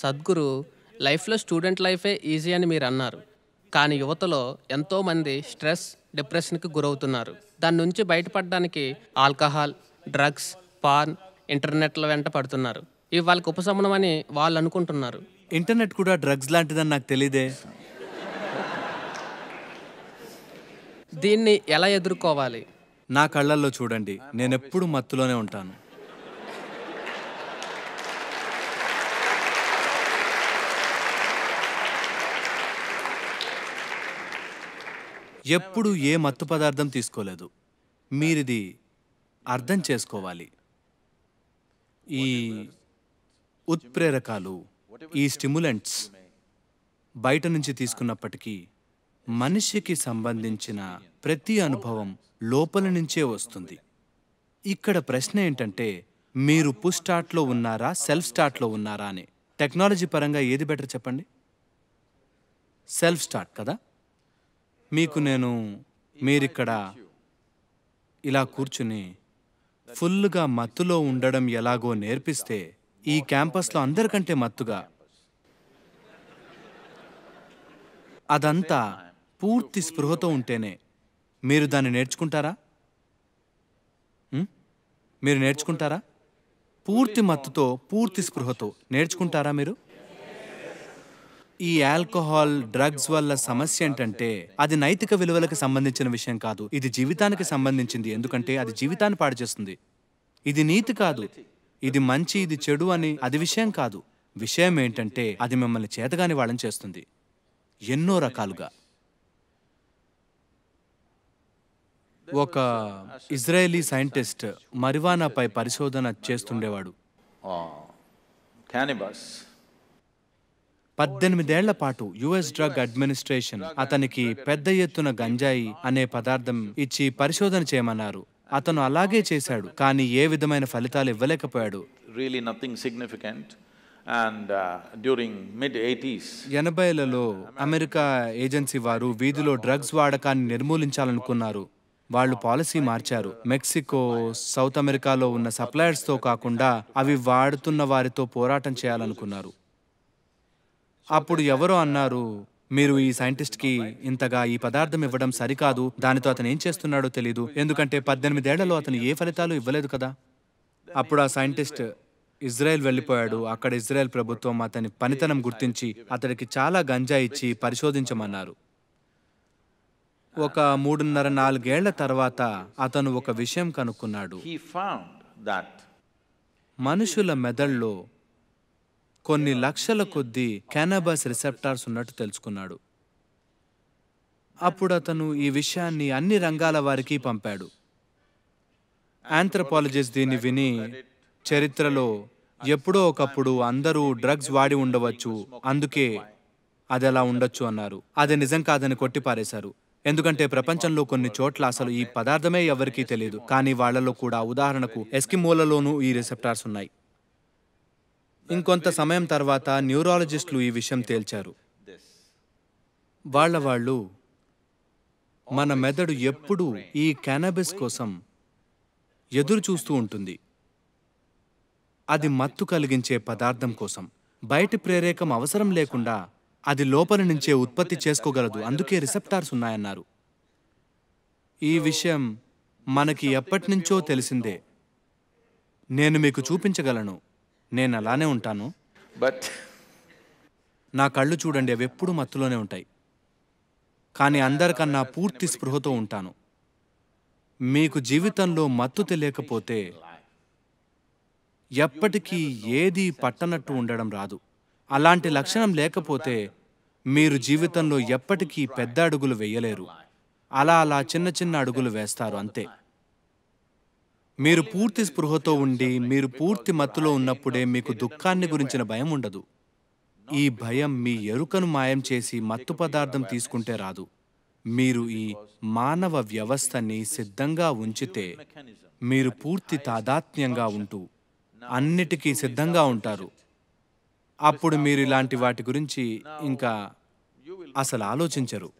సద్గురు లైఫ్లో స్టూడెంట్ లైఫే ఈజీ అని మీరు అన్నారు కానీ యువతలో ఎంతోమంది స్ట్రెస్ డిప్రెషన్కి గురవుతున్నారు దాని నుంచి బయటపడడానికి ఆల్కహాల్ డ్రగ్స్ పాన్ ఇంటర్నెట్ల వెంట పడుతున్నారు ఇవి వాళ్ళకి ఉపశమనం అని వాళ్ళు అనుకుంటున్నారు ఇంటర్నెట్ కూడా డ్రగ్స్ లాంటిదని నాకు తెలియదే దీన్ని ఎలా ఎదుర్కోవాలి నా కళ్ళల్లో చూడండి నేను ఎప్పుడు మత్తులోనే ఉంటాను ఎప్పుడు ఏ మత్తు పదార్థం తీసుకోలేదు మీరిది అర్థం చేసుకోవాలి ఈ ఉత్ప్రేరకాలు ఈ స్టిములెంట్స్ బయట నుంచి తీసుకున్నప్పటికీ మనిషికి సంబంధించిన ప్రతి అనుభవం లోపల నుంచే వస్తుంది ఇక్కడ ప్రశ్న ఏంటంటే మీరు పుష్ స్టార్ట్లో ఉన్నారా సెల్ఫ్ స్టార్ట్లో ఉన్నారా అని టెక్నాలజీ పరంగా ఏది బెటర్ చెప్పండి సెల్ఫ్ స్టార్ట్ కదా మీకు నేను మీరిక్కడ ఇలా కూర్చుని ఫుల్గా మత్తులో ఉండడం ఎలాగో నేర్పిస్తే ఈ క్యాంపస్లో అందరికంటే మత్తుగా అదంతా పూర్తి స్పృహతో ఉంటేనే మీరు దాన్ని నేర్చుకుంటారా మీరు నేర్చుకుంటారా పూర్తి మత్తుతో పూర్తి స్పృహతో నేర్చుకుంటారా మీరు ఈ ఆల్కహాల్ డ్రగ్స్ వల్ల సమస్య ఏంటంటే అది నైతిక విలువలకు సంబంధించిన విషయం కాదు ఇది జీవితానికి సంబంధించింది ఎందుకంటే అది జీవితాన్ని పాడు చేస్తుంది ఇది నీతి కాదు ఇది మంచి ఇది చెడు అని అది విషయం కాదు విషయం ఏంటంటే అది మిమ్మల్ని చేతగాని వాళ్ళని చేస్తుంది ఎన్నో రకాలుగా ఒక ఇజ్రాయేలీ సైంటిస్ట్ మరివానాపై పరిశోధన చేస్తుండేవాడు పద్దెనిమిదేళ్ల పాటు యుఎస్ డ్రగ్ అడ్మినిస్ట్రేషన్ అతనికి పెద్ద ఎత్తున గంజాయి అనే పదార్థం ఇచ్చి పరిశోధన చేయమన్నారు అతను అలాగే చేశాడు కానీ ఏ విధమైన ఫలితాలు ఇవ్వలేకపోయాడు really nothing significant and during mid eighties ఎనభైలలో అమెరికా ఏజెన్సీ వారు వీధిలో డ్రగ్స్ వాడకాన్ని నిర్మూలించాలనుకున్నారు వాళ్ళు పాలసీ మార్చారు మెక్సికో సౌత్ అమెరికాలో ఉన్న సప్లయర్స్తో కాకుండా అవి వాడుతున్న వారితో పోరాటం చేయాలనుకున్నారు అప్పుడు ఎవరో అన్నారు మీరు ఈ సైంటిస్ట్కి ఇంతగా ఈ పదార్థం ఇవ్వడం సరికాదు దానితో అతను ఏం చేస్తున్నాడో తెలియదు ఎందుకంటే పద్దెనిమిదేళ్లలో అతను ఏ ఫలితాలు ఇవ్వలేదు కదా అప్పుడు ఆ సైంటిస్ట్ ఇజ్రాయెల్ వెళ్ళిపోయాడు అక్కడ ఇజ్రాయెల్ ప్రభుత్వం అతని పనితనం గుర్తించి అతడికి చాలా గంజా ఇచ్చి పరిశోధించమన్నారు ఒక మూడున్నర నాలుగేళ్ల తర్వాత అతను ఒక విషయం కనుక్కున్నాడు మనుషుల మెదడులో కొన్ని లక్షల కొద్దీ క్యానబస్ రిసెప్టార్స్ ఉన్నట్టు తెలుసుకున్నాడు అప్పుడు అతను ఈ విషయాన్ని అన్ని రంగాల వారికి పంపాడు ఆంథ్రపాలజిస్ట్ దీన్ని విని చరిత్రలో ఎప్పుడో ఒకప్పుడు అందరూ డ్రగ్స్ వాడి ఉండవచ్చు అందుకే అది అలా ఉండొచ్చు అన్నారు అది నిజం కాదని కొట్టిపారేశారు ఎందుకంటే ప్రపంచంలో కొన్ని చోట్ల అసలు ఈ పదార్థమే ఎవరికీ తెలియదు కానీ వాళ్లలో కూడా ఉదాహరణకు ఎస్కిమోలలోనూ ఈ రిసెప్టార్స్ ఉన్నాయి ఇంకొంత సమయం తర్వాత న్యూరాలజిస్టులు ఈ విషయం తేల్చారు వాళ్ళ వాళ్ళు మన మెదడు ఎప్పుడూ ఈ క్యానబిస్ కోసం ఎదురు చూస్తూ ఉంటుంది అది మత్తు కలిగించే పదార్థం కోసం బయటి ప్రేరేకం అవసరం లేకుండా అది లోపల నుంచే ఉత్పత్తి చేసుకోగలదు అందుకే రిసెప్టార్స్ ఉన్నాయన్నారు ఈ విషయం మనకి ఎప్పటినుంచో తెలిసిందే నేను మీకు చూపించగలను నేను అలానే ఉంటాను బట్ నా కళ్ళు చూడండి అవి ఎప్పుడు మత్తులోనే ఉంటాయి కానీ అందరికన్నా పూర్తి స్పృహతో ఉంటాను మీకు జీవితంలో మత్తు తెలియకపోతే ఎప్పటికీ ఏది పట్టనట్టు ఉండడం రాదు అలాంటి లక్షణం లేకపోతే మీరు జీవితంలో ఎప్పటికీ పెద్ద అడుగులు వేయలేరు అలా అలా చిన్న చిన్న అడుగులు వేస్తారు అంతే మీరు పూర్తి స్పృహతో ఉండి మీరు పూర్తి మత్తులో ఉన్నప్పుడే మీకు దుఃఖాన్ని గురించిన భయం ఉండదు ఈ భయం మీ ఎరుకను మాయం చేసి మత్తు పదార్థం తీసుకుంటే రాదు మీరు ఈ మానవ వ్యవస్థని సిద్ధంగా ఉంచితే మీరు పూర్తి తాదాత్మ్యంగా ఉంటూ అన్నిటికీ సిద్ధంగా ఉంటారు అప్పుడు మీరు ఇలాంటి వాటి గురించి ఇంకా అసలు ఆలోచించరు